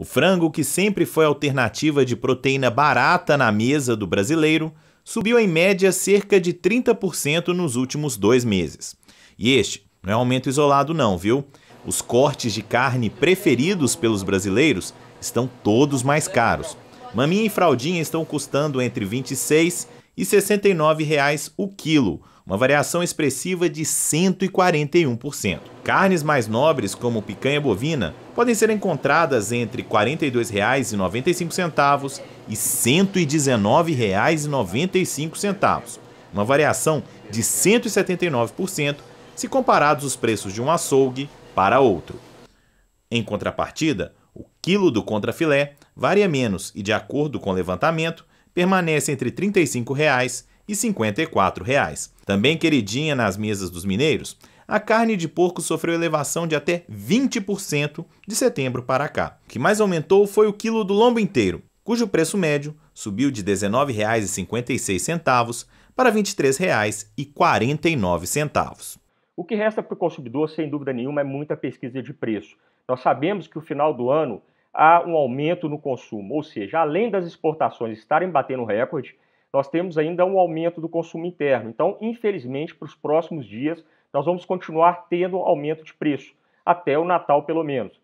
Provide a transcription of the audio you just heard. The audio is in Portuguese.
O frango, que sempre foi alternativa de proteína barata na mesa do brasileiro, subiu em média cerca de 30% nos últimos dois meses. E este não é aumento isolado, não, viu? Os cortes de carne preferidos pelos brasileiros estão todos mais caros. Maminha e fraldinha estão custando entre 26 e R$ 69,00 o quilo, uma variação expressiva de 141%. Carnes mais nobres, como picanha bovina, podem ser encontradas entre R$ 42,95 e R$ 119,95, uma variação de 179% se comparados os preços de um açougue para outro. Em contrapartida, o quilo do contrafilé varia menos e, de acordo com o levantamento, permanece entre R$ 35 reais e R$ 54. Reais. Também queridinha nas mesas dos mineiros, a carne de porco sofreu elevação de até 20% de setembro para cá. O que mais aumentou foi o quilo do lombo inteiro, cujo preço médio subiu de R$ 19,56 para R$ 23,49. O que resta para o consumidor, sem dúvida nenhuma, é muita pesquisa de preço. Nós sabemos que o final do ano há um aumento no consumo, ou seja, além das exportações estarem batendo recorde, nós temos ainda um aumento do consumo interno. Então, infelizmente, para os próximos dias, nós vamos continuar tendo aumento de preço, até o Natal pelo menos.